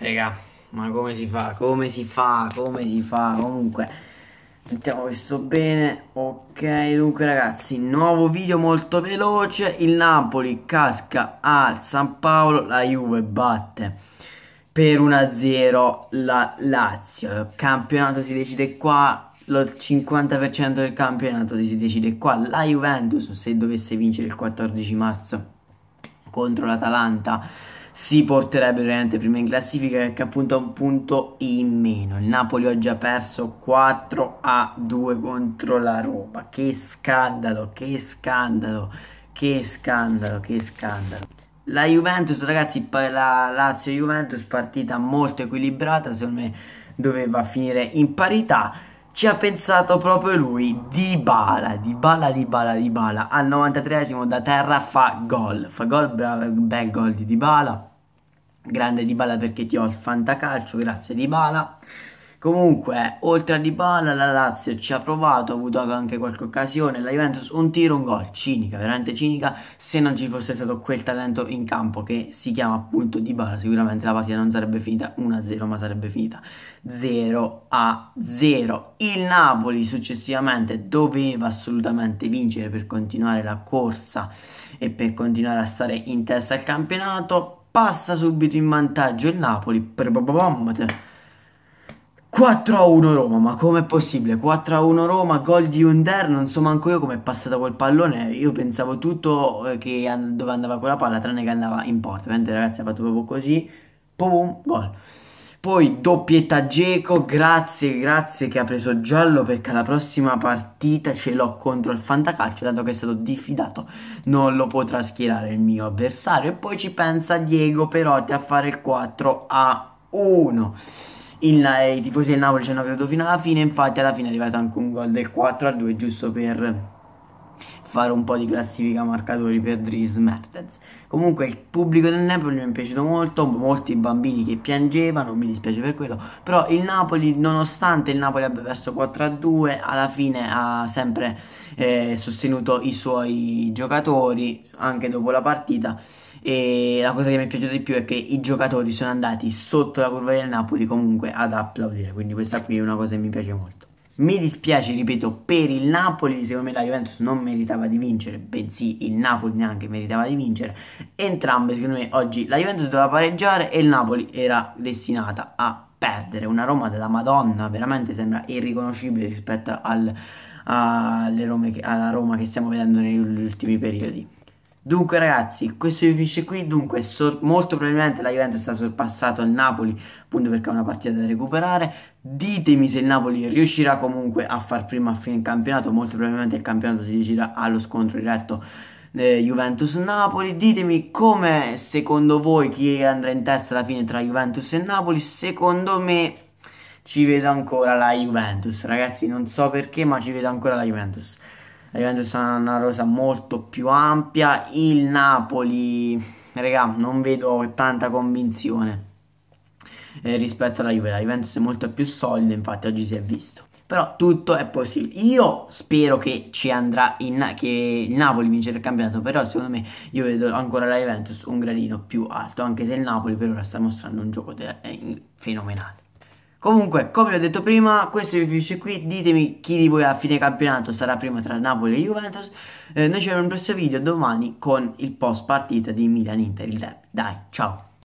Raga, ma come si fa? Come si fa? Come si fa? Comunque, mettiamo questo bene. Ok, dunque ragazzi, nuovo video molto veloce. Il Napoli casca al San Paolo, la Juve batte per 1-0 la Lazio. Il campionato si decide qua, il 50% del campionato si decide qua. La Juventus, se dovesse vincere il 14 marzo contro l'Atalanta si porterebbe veramente prima in classifica perché appunto ha un punto in meno. Il Napoli oggi ha perso 4 a 2 contro la Roma. Che scandalo, che scandalo, che scandalo, che scandalo. La Juventus, ragazzi, la Lazio Juventus partita molto equilibrata, secondo me doveva finire in parità ci ha pensato proprio lui di bala, di bala, di bala, di bala. Al 93esimo da terra fa gol. Fa gol, bel gol di Dybala grande Dybala perché ti ho il fantacalcio, grazie Dybala. Comunque, oltre a Dybala, la Lazio ci ha provato, ha avuto anche qualche occasione, la Juventus un tiro, un gol, cinica, veramente cinica, se non ci fosse stato quel talento in campo che si chiama appunto Dybala, sicuramente la partita non sarebbe finita 1-0, ma sarebbe finita 0-0. Il Napoli successivamente doveva assolutamente vincere per continuare la corsa e per continuare a stare in testa al campionato, passa subito in vantaggio il Napoli. 4 a 1 Roma, ma com'è possibile? 4 a 1 Roma, gol di Under, non so manco io come è passato quel pallone, io pensavo tutto eh, che dove andava quella palla, tranne che andava in porta, mentre ragazzi ha fatto proprio così, pum, gol. Poi doppietta Geco, grazie, grazie che ha preso giallo perché la prossima partita ce l'ho contro il Fantacalcio, dato che è stato diffidato, non lo potrà schierare il mio avversario. E poi ci pensa Diego Perotti a fare il 4 a 1. Il, eh, I tifosi del Napoli ci hanno creduto fino alla fine, infatti alla fine è arrivato anche un gol del 4 a 2 giusto per fare un po' di classifica marcatori per Dries Mertens. Comunque il pubblico del Napoli mi è piaciuto molto, molti bambini che piangevano, mi dispiace per quello, però il Napoli nonostante il Napoli abbia perso 4-2 alla fine ha sempre eh, sostenuto i suoi giocatori anche dopo la partita e la cosa che mi è piaciuta di più è che i giocatori sono andati sotto la curva del Napoli comunque ad applaudire, quindi questa qui è una cosa che mi piace molto. Mi dispiace, ripeto, per il Napoli, secondo me la Juventus non meritava di vincere, bensì il Napoli neanche meritava di vincere. Entrambe, secondo me, oggi la Juventus doveva pareggiare e il Napoli era destinata a perdere. Una Roma della Madonna, veramente sembra irriconoscibile rispetto al, alle Rome, alla Roma che stiamo vedendo negli ultimi periodi. Dunque ragazzi, questo finisce qui, dunque molto probabilmente la Juventus ha sorpassato il Napoli, appunto perché è una partita da recuperare, ditemi se il Napoli riuscirà comunque a far prima a fine campionato, molto probabilmente il campionato si deciderà allo scontro diretto eh, Juventus-Napoli, ditemi come secondo voi chi andrà in testa alla fine tra Juventus e Napoli, secondo me ci vedo ancora la Juventus, ragazzi non so perché ma ci vedo ancora la Juventus la Juventus ha una rosa molto più ampia, il Napoli, regà, non vedo tanta convinzione eh, rispetto alla Juve, la Juventus è molto più solida, infatti oggi si è visto. Però tutto è possibile. Io spero che ci andrà in, che il Napoli vincerà il campionato, però secondo me io vedo ancora la Juventus un gradino più alto, anche se il Napoli per ora sta mostrando un gioco eh, fenomenale. Comunque, come vi ho detto prima, questo è il video qui, ditemi chi di voi a fine campionato sarà prima tra Napoli e Juventus. Eh, noi ci vediamo nel prossimo video domani con il post partita di Milan-Inter, il derby. Dai, ciao!